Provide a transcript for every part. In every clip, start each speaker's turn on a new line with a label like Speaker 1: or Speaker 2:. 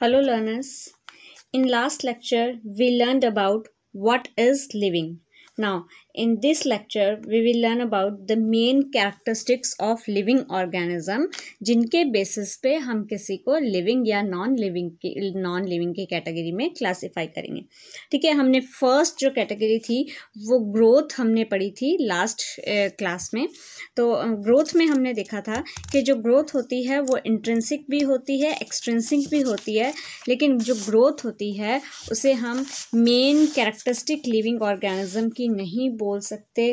Speaker 1: Hello learners. In last lecture we learned about what is living. Now, in this lecture, we will learn about the main characteristics of living organism, jinke basis pe hum kisi ko living ya non living ke non living ke category mein classify karenge theek hai humne first jo category thi wo growth humne padhi thi last uh, class mein to growth mein humne dekha tha ki jo growth hoti hai wo intrinsic bhi hoti hai extrinsic bhi hoti hai lekin jo growth hoti hai use hum main characteristic living organism ki कि नहीं बोल सकते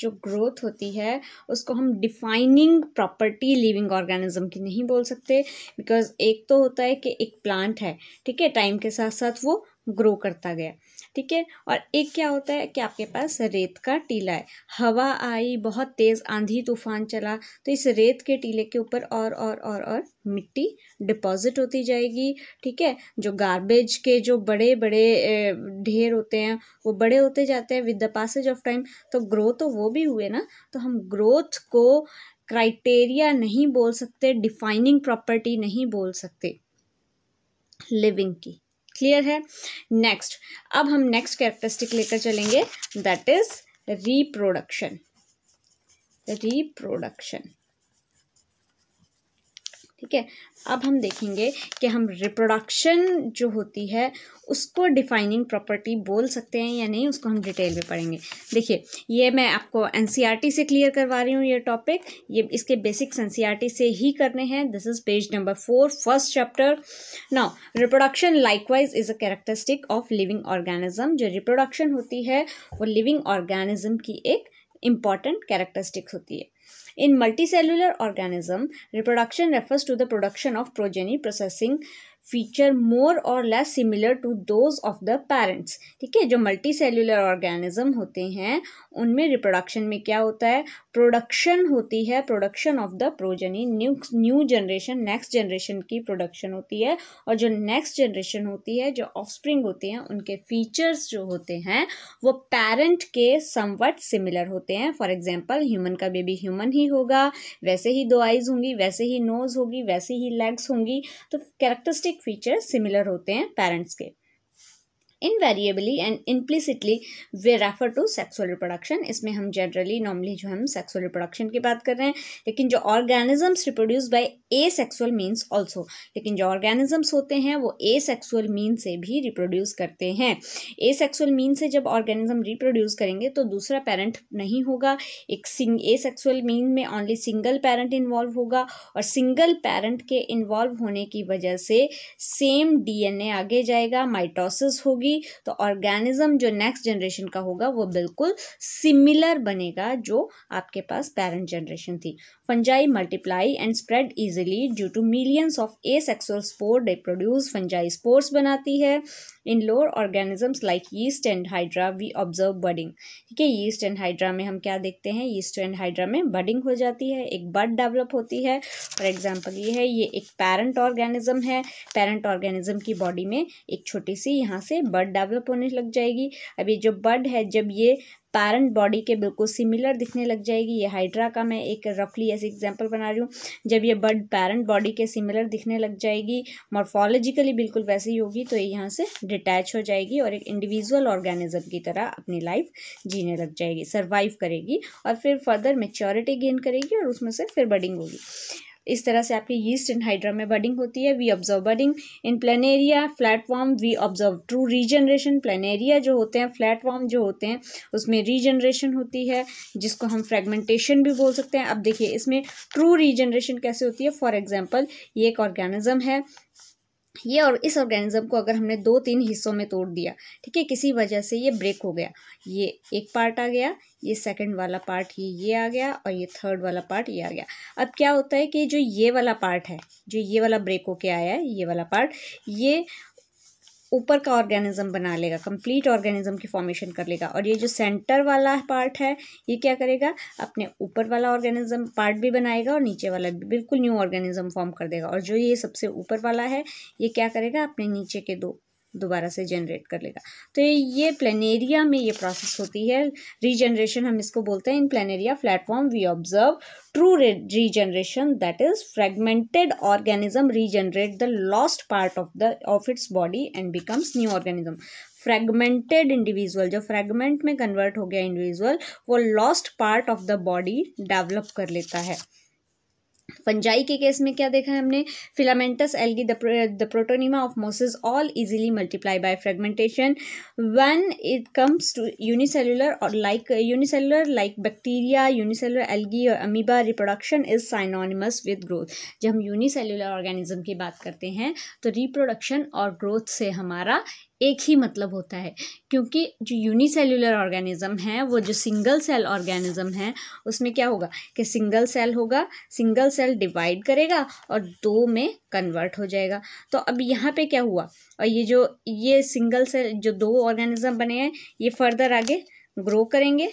Speaker 1: जो growth होती है उसको हम defining property living organism की नहीं बोल सकते बिकॉज एक तो होता है कि एक प्लांट है ठीक है टाइम के साथ साथ वो ग्रो करता गया ठीक है और एक क्या होता है कि आपके पास रेत का टीला है हवा आई बहुत तेज़ आंधी तूफान चला तो इस रेत के टीले के ऊपर और और और और मिट्टी डिपॉजिट होती जाएगी ठीक है जो गार्बेज के जो बड़े बड़े ढेर होते हैं वो बड़े होते जाते हैं with the passage of time तो ग्रो तो वो भी हुए ना तो हम ग्रोथ को क्राइटेरिया नहीं बोल सकते डिफाइनिंग प्रॉपर्टी नहीं बोल सकते लिविंग की क्लियर है नेक्स्ट अब हम नेक्स्ट कैरेक्टरिस्टिक लेकर चलेंगे दैट इज रिप्रोडक्शन रिप्रोडक्शन ठीक है अब हम देखेंगे कि हम रिप्रोडक्शन जो होती है उसको डिफाइनिंग प्रॉपर्टी बोल सकते हैं या नहीं उसको हम डिटेल में पढ़ेंगे देखिए ये मैं आपको एन e से क्लियर करवा रही हूँ ये टॉपिक ये इसके बेसिक्स एन e से ही करने हैं this is page number four first chapter now reproduction likewise is a characteristic of living organism जो रिप्रोडक्शन होती है वो लिविंग ऑर्गेनिज्म की एक इम्पॉर्टेंट कैरेक्टरिस्टिक्स होती है in multicellular organism reproduction refers to the production of progeny processing feature more or less similar to those of the parents ठीक है जो मल्टी सेलुलर ऑर्गेनिज्म होते हैं उनमें रिप्रोडक्शन में क्या होता है प्रोडक्शन होती है production of the progeny new new generation next generation की प्रोडक्शन होती है और जो नेक्स्ट जनरेशन होती है जो ऑफस्प्रिंग होते हैं उनके फीचर्स जो होते हैं वो पेरेंट के समवट सिमिलर होते हैं फॉर एग्जाम्पल ह्यूमन का बेबी ह्यूमन ही होगा वैसे ही दो आइज होंगी वैसे ही नोज होगी वैसे ही लेग्स होंगी तो कैरेक्टरिस्टिक फीचर्स सिमिलर होते हैं पेरेंट्स के invariably and implicitly they refer to sexual reproduction इसमें हम जनरली नॉर्मली जो हम सेक्सुअल रिप्रोडक्शन की बात कर रहे हैं लेकिन जो organisms reproduce by asexual means also लेकिन जो ऑर्गेनिजम्स होते हैं वो ए सेक्सुअल मीन से भी रिप्रोड्यूस करते हैं ए सेक्सुअल मीन से जब ऑर्गेनिज्म रिप्रोड्यूस करेंगे तो दूसरा पेरेंट नहीं होगा एक सिंग ए सेक्सुअल मीन में ओनली सिंगल पेरेंट इन्वॉल्व होगा और सिंगल पेरेंट के इन्वॉल्व होने की वजह से सेम डीएनए आगे जाएगा माइटोसिस होगी तो ऑर्गेनिज्म जो नेक्स्ट जनरेशन का होगा वो बिल्कुल सिमिलर बनेगा जो आपके पास पेरेंट जनरेशन थी fungi multiply and spread easily elite due to millions of asexual spore they produce fungi spores बनाती है in lower organisms like yeast and hydra we observe budding ठीक है यीस्ट एंड हाइड्रा में हम क्या देखते हैं यीस्ट एंड हाइड्रा में बडिंग हो जाती है एक बड डेवलप होती है फॉर एग्जाम्पल ये है ये एक पेरेंट ऑर्गेनिज्म है पेरेंट ऑर्गेनिज्म की बॉडी में एक छोटी सी यहाँ से बड डेवलप होने लग जाएगी अब ये जो बड है जब ये पैरेंट बॉडी के बिल्कुल सिमिलर दिखने लग जाएगी ये हाइड्रा का मैं एक रफली ऐसे एग्जाम्पल बना रही हूँ जब ये बर्ड पैरेंट बॉडी के सिमिलर दिखने लग जाएगी मॉर्फोलॉजिकली बिल्कुल वैसे ही होगी तो ये यहाँ से डिटैच हो जाएगी और एक इंडिविजुअल ऑर्गेनिज्म की तरह अपनी लाइफ जीने लग जाएगी सर्वाइव करेगी और फिर फर्दर मेच्योरिटी गेन करेगी और उसमें से फिर बडिंग होगी इस तरह से आपकी यीस्ट इन हाइड्रा में बडिंग होती है we observe budding in planaria flatworm we observe true regeneration planaria जो होते हैं फ्लैटफॉर्म जो होते हैं उसमें रीजनरेशन होती है जिसको हम फ्रेगमेंटेशन भी बोल सकते हैं अब देखिए इसमें ट्रू रीजनरेशन कैसे होती है फॉर एग्जाम्पल ये एक ऑर्गेनिज्म है ये और इस ऑर्गेनिज्म को अगर हमने दो तीन हिस्सों में तोड़ दिया ठीक है किसी वजह से ये ब्रेक हो गया ये एक पार्ट आ गया ये सेकंड वाला पार्ट ये ये आ गया और ये थर्ड वाला पार्ट ये आ गया अब क्या होता है कि जो ये वाला पार्ट है जो ये वाला ब्रेक होके आया है ये वाला पार्ट ये ऊपर का ऑर्गेनिज्म बना लेगा कंप्लीट ऑर्गेनिज्म की फॉर्मेशन कर लेगा और ये जो सेंटर वाला पार्ट है ये क्या करेगा अपने ऊपर वाला ऑर्गेनिज्म पार्ट भी बनाएगा और नीचे वाला बिल्कुल न्यू ऑर्गेनिज्म फॉर्म कर देगा और जो ये सबसे ऊपर वाला है ये क्या करेगा अपने नीचे के दो दोबारा से जनरेट कर लेगा तो ये प्लेनेरिया में ये प्रोसेस होती है रीजनरेशन हम इसको बोलते हैं in planaria platform we observe true regeneration that is fragmented organism regenerate the lost part of the of its body and becomes new organism fragmented individual जो फ्रेगमेंट में कन्वर्ट हो गया इंडिविजुअल वो lost part of the body develop कर लेता है fungi के case में क्या देखा है हमने filamentous algae the protonema of mosses all easily multiply by fragmentation when it comes to unicellular or like unicellular like bacteria unicellular algae or amoeba reproduction is synonymous with growth जब हम unicellular organism की बात करते हैं तो reproduction और growth से हमारा एक ही मतलब होता है क्योंकि जो यूनिसेल्यूलर ऑर्गेनिज़्म है वो जो सिंगल सेल ऑर्गेनिज़्म है उसमें क्या होगा कि सिंगल सेल होगा सिंगल सेल डिवाइड करेगा और दो में कन्वर्ट हो जाएगा तो अब यहाँ पे क्या हुआ और ये जो ये सिंगल सेल जो दो ऑर्गेनिज़्म बने हैं ये फर्दर आगे ग्रो करेंगे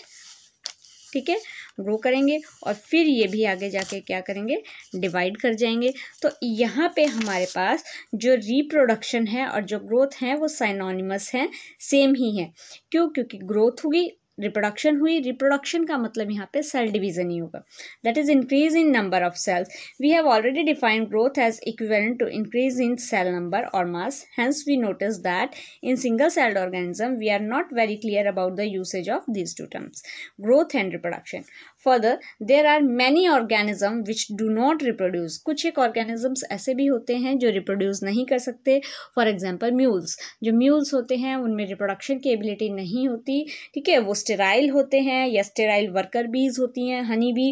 Speaker 1: ठीक है ग्रो करेंगे और फिर ये भी आगे जाके क्या करेंगे डिवाइड कर जाएंगे तो यहाँ पे हमारे पास जो रिप्रोडक्शन है और जो ग्रोथ है वो साइनोनिमस है सेम ही है क्यों क्योंकि ग्रोथ होगी रिप्रोडक्शन हुई रिप्रोडक्शन का मतलब यहाँ पे सेल डिवीजन ही होगा that is increase in number of cells we have already defined growth as equal to increase in cell number or mass hence we notice that in single celled organism we are not very clear about the usage of this two terms growth and reproduction further there are many organism which do not reproduce कुछ एक organisms ऐसे भी होते हैं जो reproduce नहीं कर सकते फॉर एग्जाम्पल म्यूल्स जो म्यूल्स होते हैं उनमें रिप्रोडक्शन की एबिलिटी नहीं होती ठीक है वो स्टेराइल होते हैं या स्टेराइल वर्कर बीज होती हैं honey bee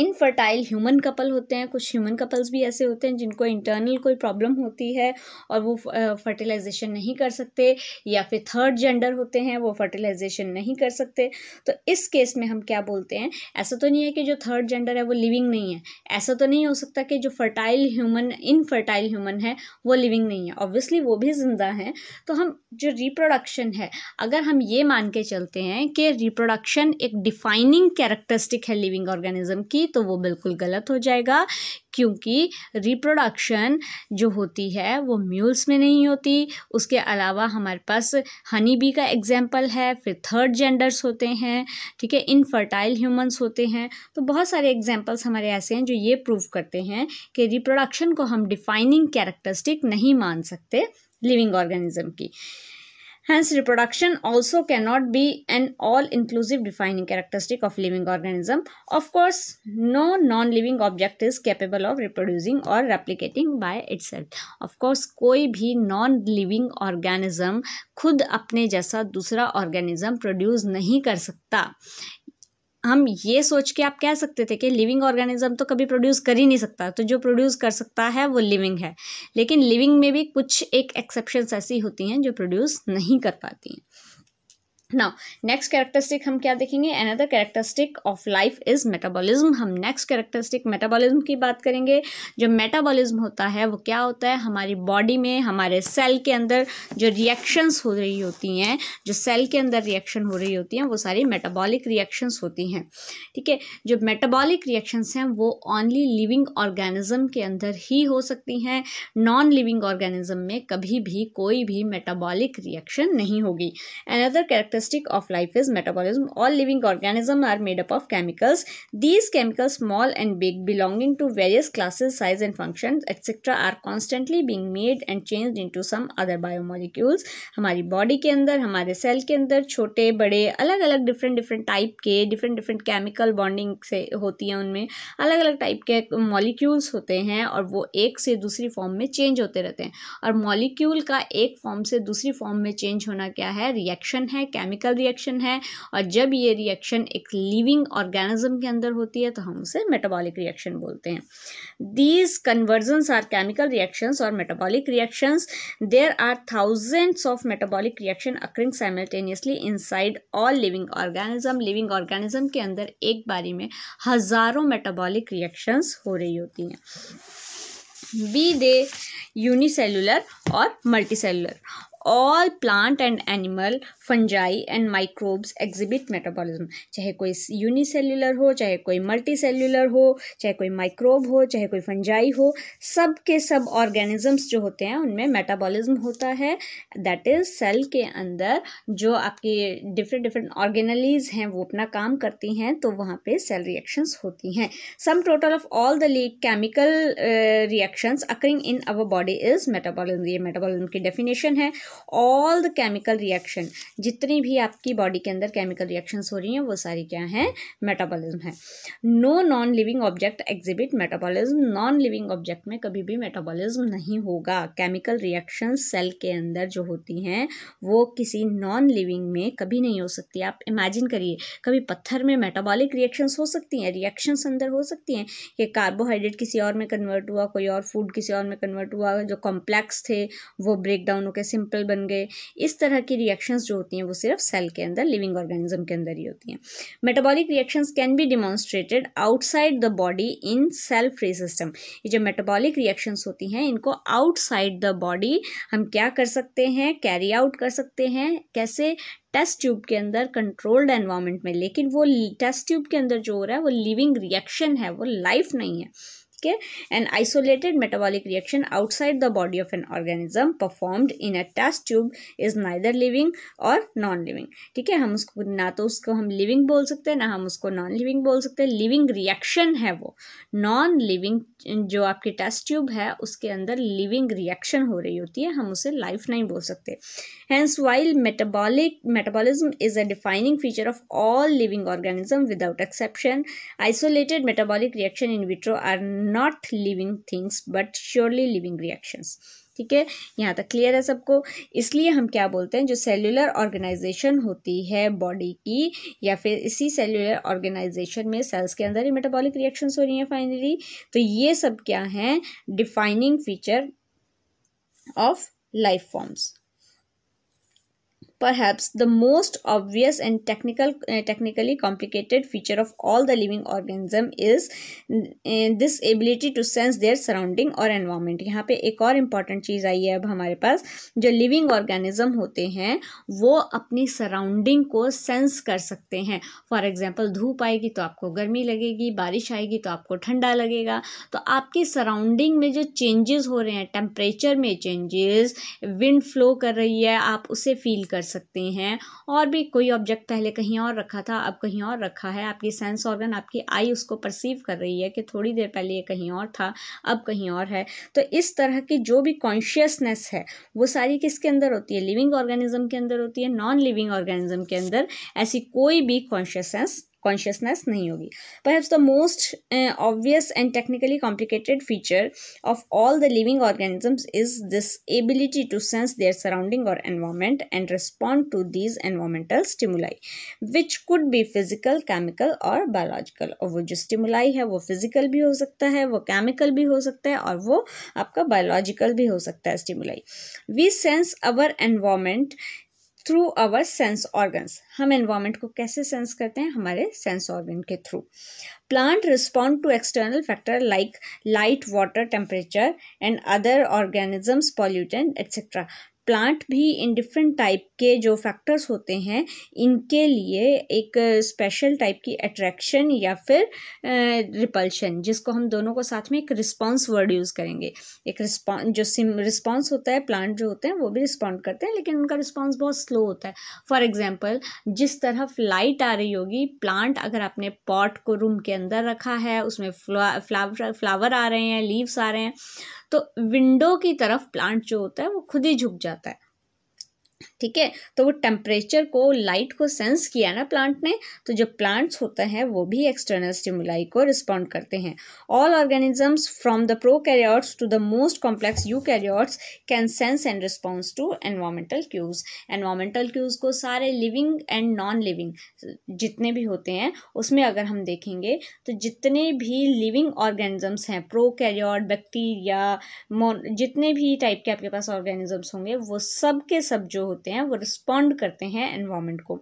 Speaker 1: infertile human couple होते हैं कुछ ह्यूमन कपल्स भी ऐसे होते हैं जिनको इंटरनल कोई प्रॉब्लम होती है और वो फर्टिलाइजेशन नहीं कर सकते या फिर थर्ड जेंडर होते हैं वो फर्टिलाइजेशन नहीं कर सकते तो इस केस में हम क्या बोलते हैं ऐसा तो नहीं है कि जो थर्ड जेंडर है वो लिविंग नहीं है ऐसा तो नहीं हो सकता कि जो फर्टाइल ह्यूमन इनफर्टाइल ह्यूमन है वो लिविंग नहीं है ऑब्वियसली वो भी जिंदा हैं तो हम जो रिप्रोडक्शन है अगर हम ये मान के चलते हैं कि रिप्रोडक्शन एक डिफाइनिंग कैरेक्टरिस्टिक है लिविंग ऑर्गेनिज्म की तो वो बिल्कुल गलत हो जाएगा क्योंकि रिप्रोडक्शन जो होती है वो म्यूल्स में नहीं होती उसके अलावा हमारे पास हनी बी का एग्जाम्पल है फिर थर्ड जेंडर्स होते हैं ठीक है इनफर्टाइल ह्यूमंस होते हैं तो बहुत सारे एग्जाम्पल्स हमारे ऐसे हैं जो ये प्रूव करते हैं कि रिप्रोडक्शन को हम डिफाइनिंग कैरेक्टरिस्टिक नहीं मान सकते लिविंग ऑर्गेनिज्म की Hence, reproduction also cannot be an all-inclusive defining characteristic of living organism. Of course, no non-living object is capable of reproducing or replicating by itself. Of course, कोई भी non-living organism खुद अपने जैसा दूसरा organism produce नहीं कर सकता हम ये सोच के आप कह सकते थे कि लिविंग ऑर्गेनिज्म तो कभी प्रोड्यूस कर ही नहीं सकता तो जो प्रोड्यूस कर सकता है वो लिविंग है लेकिन लिविंग में भी कुछ एक एक्सेप्शन ऐसी होती हैं जो प्रोड्यूस नहीं कर पाती हैं नाउ नेक्स्ट कैरेक्टरिस्टिक हम क्या देखेंगे another characteristic of life is metabolism हम नेक्स्ट कैरेक्टरिस्टिक मेटाबॉलिज्म की बात करेंगे जो मेटाबॉलिज्म होता है वो क्या होता है हमारी बॉडी में हमारे सेल के अंदर जो रिएक्शंस हो रही होती हैं जो सेल के अंदर रिएक्शन हो रही होती हैं वो सारी मेटाबॉलिक रिएक्शंस होती हैं ठीक है जो मेटाबॉलिक रिएक्शंस हैं वो ऑनली लिविंग ऑर्गेनिज्म के अंदर ही हो सकती हैं नॉन लिविंग ऑर्गेनिज्म में कभी भी कोई भी मेटाबॉलिक रिएक्शन नहीं होगी another character characteristic of life is metabolism. All living organism are made up of chemicals. These chemicals, small and big, belonging to various classes, size and functions, etc. are constantly being made and changed into some other biomolecules. हमारी body के अंदर हमारे cell के अंदर छोटे बड़े alag अलग different different type के different डिफरेंट केमिकल बॉन्डिंग से होती है उनमें alag अलग टाइप के मॉलिक्यूल्स होते हैं और वो एक से दूसरी फॉर्म में चेंज होते रहते हैं और मॉलिक्यूल का एक फॉर्म से दूसरी फॉर्म में चेंज होना क्या है रिएक्शन है केमिकल रिएक्शन है और जब ये रिएक्शन एक लिविंग ऑर्गेनिज्म के अंदर होती है तो हम उसे मेटाबॉलिक रिएक्शन बोलते हैं these conversions are chemical reactions or metabolic reactions there are thousands of metabolic reaction occurring simultaneously inside all living organism living organism के अंदर एक बारी में हज़ारों मेटाबॉलिक रिएक्शंस हो रही होती हैं be they unicellular or multicellular all plant and animal fungi and microbes exhibit metabolism चाहे कोई यूनिसेल्युलर हो चाहे कोई मल्टी सेल्युलर हो चाहे कोई माइक्रोब हो चाहे कोई फंजाई हो सब के सब ऑर्गेनिजम्स जो होते हैं उनमें मेटाबॉलिज्म होता है दैट इज सेल के अंदर जो आपके डिफरेंट डिफरेंट ऑर्गेनलीज हैं वो अपना काम करती हैं तो वहाँ पे सेल रिएक्शंस होती हैं sum total of all the chemical reactions occurring in our body is metabolism ये मेटाबॉलिज्म की डेफिनेशन है ऑल द केमिकल रिएक्शन जितनी भी आपकी बॉडी के अंदर केमिकल रिएक्शंस हो रही हैं वो सारी क्या हैं मेटाबॉलिज्म है no non living object exhibit metabolism non living object में कभी भी मेटाबॉलिज्म नहीं होगा केमिकल रिएक्शन सेल के अंदर जो होती हैं वो किसी नॉन लिविंग में कभी नहीं हो सकती आप इमेजिन करिए कभी पत्थर में मेटाबॉलिक रिएक्शंस हो सकती हैं रिएक्शंस अंदर हो सकती हैं कि कार्बोहाइड्रेट किसी और में कन्वर्ट हुआ कोई और फूड किसी और में कन्वर्ट हुआ जो कॉम्प्लेक्स थे वो ब्रेक डाउन होकर सिंपल सेल बन गए इस तरह की रिएक्शंस जो होती हैं वो सिर्फ सेल के अंदर लिविंग ऑर्गेनिज्म के अंदर ही होती हैं metabolic reactions can be demonstrated outside the body in cell free system ये जो मेटाबॉलिक रिएक्शंस होती हैं इनको आउटसाइड द बॉडी हम क्या कर सकते हैं कैरी आउट कर सकते हैं कैसे टेस्ट ट्यूब के अंदर कंट्रोल्ड एनवायरनमेंट में लेकिन वो टेस्ट ट्यूब के अंदर जो हो रहा है वो लिविंग रिएक्शन है वो लाइफ नहीं है के an isolated metabolic reaction outside the body of an organism performed in a test tube is neither living or non living ठीक है हम उसको ना तो उसको हम लिविंग बोल सकते हैं ना हम उसको नॉन लिविंग बोल सकते हैं लिविंग रिएक्शन है वो नॉन लिविंग जो आपकी टेस्ट ट्यूब है उसके अंदर लिविंग रिएक्शन हो रही होती है हम उसे लाइफ नहीं बोल सकते hence while metabolic metabolism is a defining feature of all living organism without exception isolated metabolic reaction in vitro are not living things but surely living reactions ठीक है यहाँ तक क्लियर है सबको इसलिए हम क्या बोलते हैं जो सेलुलर ऑर्गेनाइजेशन होती है बॉडी की या फिर इसी सेलुलर ऑर्गेनाइजेशन में सेल्स के अंदर ही मेटाबॉलिक रिएक्शंस हो रही हैं फाइनली तो ये सब क्या हैं defining feature of life forms perhaps the most obvious and technical uh, technically complicated feature of all the living organism is uh, this ability to sense their surrounding or environment यहाँ पे एक और important चीज़ आई है अब हमारे पास जो living organism होते हैं वो अपनी surrounding को sense कर सकते हैं for example धूप आएगी तो आपको गर्मी लगेगी बारिश आएगी तो आपको ठंडा लगेगा तो आपकी surrounding में जो changes हो रहे हैं temperature में changes wind flow कर रही है आप उसे feel कर सकते हैं और भी कोई ऑब्जेक्ट पहले कहीं और रखा था अब कहीं और रखा है आपकी सेंस ऑर्गन आपकी आई उसको परसीव कर रही है कि थोड़ी देर पहले ये कहीं और था अब कहीं और है तो इस तरह की जो भी कॉन्शियसनेस है वो सारी किसके अंदर होती है लिविंग ऑर्गेनिज्म के अंदर होती है नॉन लिविंग ऑर्गेनिज्म के अंदर ऐसी कोई भी कॉन्शियसनेस कॉन्शियसनेस नहीं होगी पर the most obvious and technically complicated feature of all the living organisms is this ability to sense their surrounding or environment and respond to these environmental stimuli which could be physical chemical or biological और वो जो stimuli है वो physical भी हो सकता है वो केमिकल भी हो सकता है और वो आपका बायोलॉजिकल भी हो सकता है stimuli we sense our environment through our sense organs हम इन्वायरमेंट को कैसे सेंस करते हैं हमारे सेंस ऑर्गन के through plant respond to external factor like light water temperature and other organisms pollutant etcetera plant भी इन डिफरेंट टाइप के जो फैक्टर्स होते हैं इनके लिए एक स्पेशल टाइप की अट्रैक्शन या फिर रिपल्शन जिसको हम दोनों को साथ में एक रिस्पॉन्स वर्ड यूज़ करेंगे एक रिस्पॉन्स जो सिम रिस्पॉन्स होता है प्लांट जो होते हैं वो भी रिस्पॉन्ड करते हैं लेकिन उनका रिस्पॉन्स बहुत स्लो होता है फॉर एग्जाम्पल जिस तरफ लाइट आ रही होगी प्लांट अगर आपने पॉट को रूम के अंदर रखा है उसमें फ्लावर फ्लावर आ रहे हैं लीव्स आ रहे हैं तो विंडो की तरफ प्लांट जो होता है वो खुद ही झुक जाता है ठीक है तो वो टेम्परेचर को लाइट को सेंस किया ना प्लांट ने तो जो प्लांट्स होते हैं वो भी एक्सटर्नल स्टिमुलाई को रिस्पॉन्ड करते हैं all organisms from the prokaryotes to the most complex eukaryotes can sense and response to environmental cues environmental cues को सारे लिविंग एंड नॉन लिविंग जितने भी होते हैं उसमें अगर हम देखेंगे तो जितने भी लिविंग ऑर्गेनिजम्स हैं प्रो कैरियॉर्ट बैक्टीरिया जितने भी टाइप के आपके पास ऑर्गेनिजम्स होंगे वो सब के सब जो होते हैं वो रिस्पॉन्ड करते हैं एनवायरमेंट को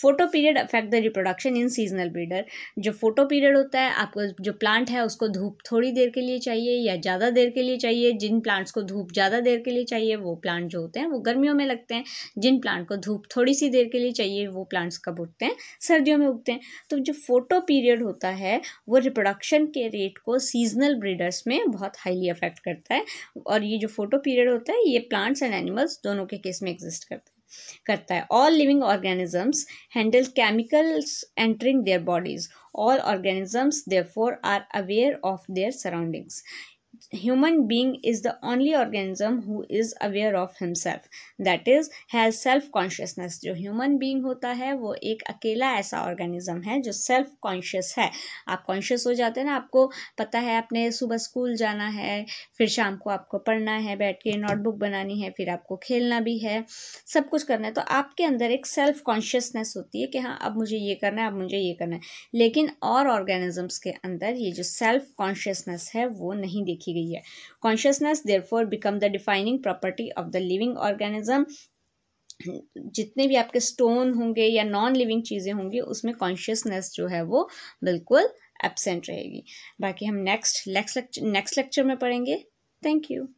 Speaker 1: photoperiod affect the reproduction in seasonal breeder जो फोटो पीरियड होता है आपको जो प्लांट है उसको धूप थोड़ी देर के लिए चाहिए या ज़्यादा देर के लिए चाहिए जिन प्लांट्स को धूप ज़्यादा देर के लिए चाहिए वो प्लांट जो होते हैं वो गर्मियों में लगते हैं जिन प्लांट को धूप थोड़ी सी देर के लिए चाहिए वो प्लांट्स कब उगते हैं सर्दियों में उगते हैं तो जो फोटो पीरियड होता है वो रिप्रोडक्शन के रेट को सीजनल ब्रीडर्स में बहुत हाईली अफेक्ट करता है और ये जो फोटो पीरियड होता है ये प्लांट्स एंड एनिमल्स दोनों के केस में एग्जिस्ट एग्जिस्ट करते करता है all living organisms handle chemicals entering their bodies all organisms therefore are aware of their surroundings human being is the only organism who is aware of himself that is has self consciousness जो human being होता है वो एक अकेला ऐसा organism है जो self conscious है आप कॉन्शियस हो जाते हैं ना आपको पता है आपने सुबह स्कूल जाना है फिर शाम को आपको पढ़ना है बैठ के नोटबुक बनानी है फिर आपको खेलना भी है सब कुछ करना है तो आपके अंदर एक सेल्फ कॉन्शियसनेस होती है कि हाँ अब मुझे ये करना है अब मुझे ये करना है लेकिन और ऑर्गेनिजम्स के अंदर ये जो सेल्फ कॉन्शियसनेस है वो नहीं देखी लिखी गई है consciousness for become the defining property of the living organism जितने भी आपके स्टोन होंगे या नॉन लिविंग चीज़ें होंगी उसमें कॉन्शियसनेस जो है वो बिल्कुल एबसेंट रहेगी बाकी हम next next lecture next lecture में पढ़ेंगे थैंक यू